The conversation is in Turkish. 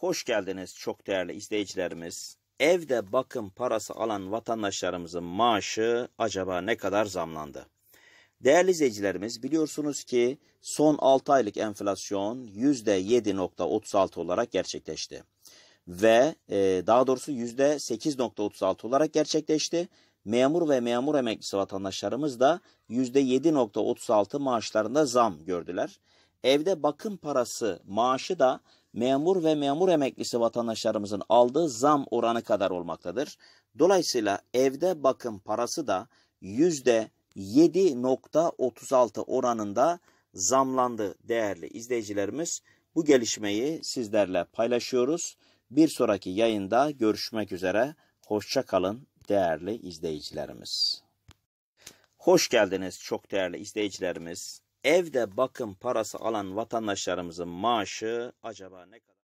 Hoş geldiniz çok değerli izleyicilerimiz. Evde bakım parası alan vatandaşlarımızın maaşı acaba ne kadar zamlandı? Değerli izleyicilerimiz biliyorsunuz ki son 6 aylık enflasyon %7.36 olarak gerçekleşti. Ve e, daha doğrusu %8.36 olarak gerçekleşti. Memur ve memur emeklisi vatandaşlarımız da %7.36 maaşlarında zam gördüler. Evde bakım parası maaşı da memur ve memur emeklisi vatandaşlarımızın aldığı zam oranı kadar olmaktadır. Dolayısıyla evde bakım parası da %7.36 oranında zamlandı değerli izleyicilerimiz. Bu gelişmeyi sizlerle paylaşıyoruz. Bir sonraki yayında görüşmek üzere. Hoşça kalın değerli izleyicilerimiz. Hoş geldiniz çok değerli izleyicilerimiz evde bakım parası alan vatandaşlarımızın maaşı acaba ne kadar?